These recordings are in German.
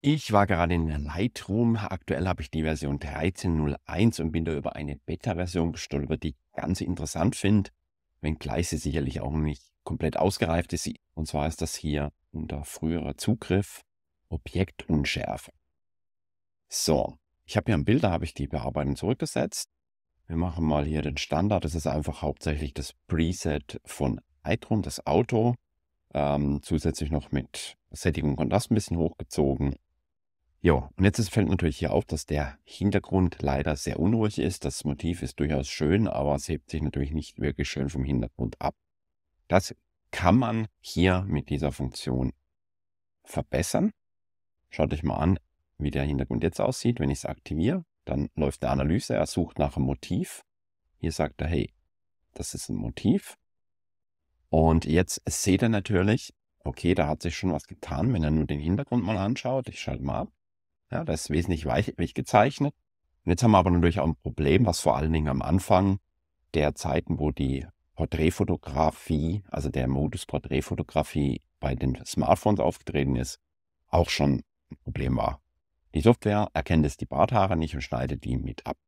Ich war gerade in Lightroom. Aktuell habe ich die Version 13.01 und bin da über eine Beta-Version gestolpert, die ich ganz interessant finde, wenngleich sie sicherlich auch nicht komplett ausgereift ist. Und zwar ist das hier unter früherer Zugriff Objektunschärfe. So, ich habe hier ein Bild, da habe ich die Bearbeitung zurückgesetzt. Wir machen mal hier den Standard. Das ist einfach hauptsächlich das Preset von Lightroom, das Auto. Ähm, zusätzlich noch mit Sättigung und Kontrast ein bisschen hochgezogen Jo, und jetzt ist, fällt natürlich hier auf, dass der Hintergrund leider sehr unruhig ist. Das Motiv ist durchaus schön, aber es hebt sich natürlich nicht wirklich schön vom Hintergrund ab. Das kann man hier mit dieser Funktion verbessern. Schaut euch mal an, wie der Hintergrund jetzt aussieht. Wenn ich es aktiviere, dann läuft eine Analyse. Er sucht nach einem Motiv. Hier sagt er, hey, das ist ein Motiv. Und jetzt seht ihr natürlich, okay, da hat sich schon was getan, wenn er nur den Hintergrund mal anschaut. Ich schalte mal ab. Ja, da ist wesentlich weich gezeichnet. Und jetzt haben wir aber natürlich auch ein Problem, was vor allen Dingen am Anfang der Zeiten, wo die Porträtfotografie, also der Modus Porträtfotografie bei den Smartphones aufgetreten ist, auch schon ein Problem war. Die Software erkennt es die Barthaare nicht und schneidet die mit ab.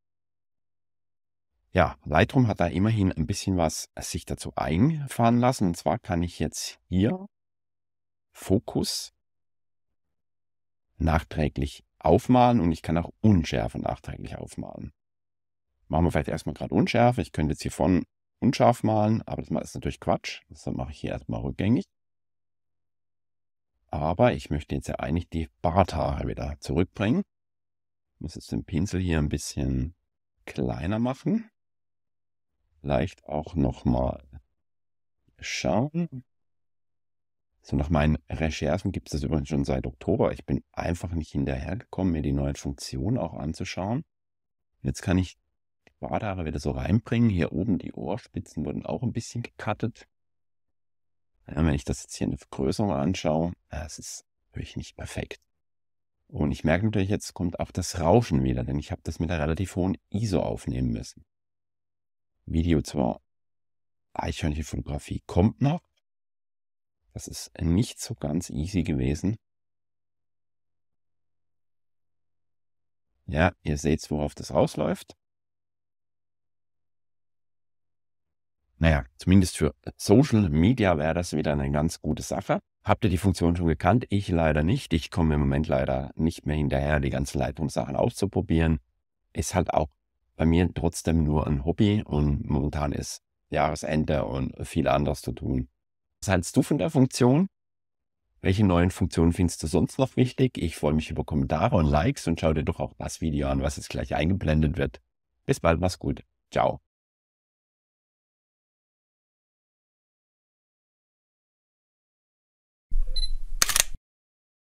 Ja, Lightroom hat da immerhin ein bisschen was äh, sich dazu einfahren lassen. Und zwar kann ich jetzt hier Fokus nachträglich aufmalen und ich kann auch Unschärfe nachträglich aufmalen. Machen wir vielleicht erstmal gerade Unschärfe. Ich könnte jetzt hier vorne unscharf malen, aber das ist natürlich Quatsch. Das mache ich hier erstmal rückgängig. Aber ich möchte jetzt ja eigentlich die Barthaare wieder zurückbringen. Ich muss jetzt den Pinsel hier ein bisschen kleiner machen. Vielleicht auch nochmal schauen. So nach meinen Recherchen gibt es das übrigens schon seit Oktober. Ich bin einfach nicht hinterhergekommen, mir die neuen Funktionen auch anzuschauen. Jetzt kann ich die Badehaare wieder so reinbringen. Hier oben die Ohrspitzen wurden auch ein bisschen gecuttet. Ja, wenn ich das jetzt hier in der Vergrößerung anschaue, äh, es ist wirklich nicht perfekt. Und ich merke natürlich, jetzt kommt auch das Rauschen wieder, denn ich habe das mit einer relativ hohen ISO aufnehmen müssen. Video zwar, Eichhörnchenfotografie kommt noch, das ist nicht so ganz easy gewesen. Ja, ihr seht, worauf das rausläuft. Naja, zumindest für Social Media wäre das wieder eine ganz gute Sache. Habt ihr die Funktion schon gekannt? Ich leider nicht. Ich komme im Moment leider nicht mehr hinterher, die ganzen Leitungssachen auszuprobieren. Ist halt auch bei mir trotzdem nur ein Hobby und momentan ist Jahresende und viel anderes zu tun. Was hältst du von der Funktion? Welche neuen Funktionen findest du sonst noch wichtig? Ich freue mich über Kommentare und Likes und schau dir doch auch das Video an, was jetzt gleich eingeblendet wird. Bis bald, mach's gut. Ciao.